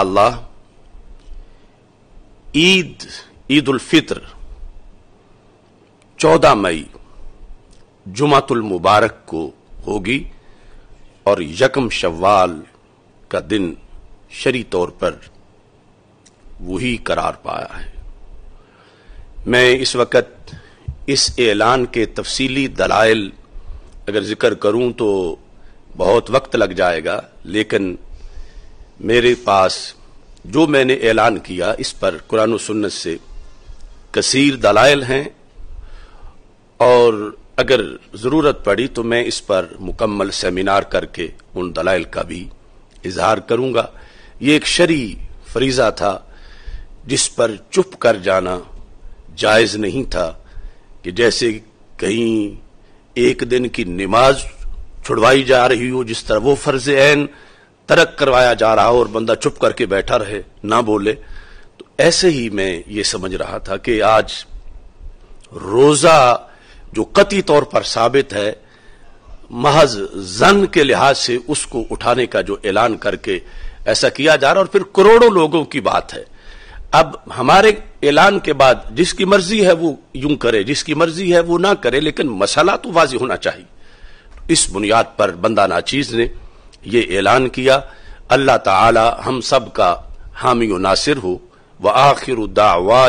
अल्लाह ईद ईद उल फित्र चौदह मई जुमातुल मुबारक को होगी और यकम शव्वाल का दिन शरी तौर पर वही करार पाया है मैं इस वक्त इस ऐलान के तफसीली दलाइल अगर जिक्र करूं तो बहुत वक्त लग जाएगा लेकिन मेरे पास जो मैंने ऐलान किया इस पर कुरान सुन्नत से कसीर दलाइल हैं और अगर ज़रूरत पड़ी तो मैं इस पर मुकम्मल सेमिनार करके उन दलाइल का भी इजहार करूंगा ये एक शरी फरीज़ा था जिस पर चुप कर जाना जायज़ नहीं था कि जैसे कहीं एक दिन की नमाज छुड़वाई जा रही हो जिस तरह वो फर्ज ऐन तरक करवाया जा रहा हो और बंदा चुप करके बैठा रहे ना बोले तो ऐसे ही मैं ये समझ रहा था कि आज रोजा जो कति तौर पर साबित है महज जन के लिहाज से उसको उठाने का जो ऐलान करके ऐसा किया जा रहा और फिर करोड़ों लोगों की बात है अब हमारे ऐलान के बाद जिसकी मर्जी है वो यूं करे जिसकी मर्जी है वो ना करे लेकिन मसाला तो वाजी होना चाहिए इस बुनियाद पर बंदा नाचीज ने ये ऐलान किया अल्लाह ताला हम सब का हामी नासिर हो व आखिर दावा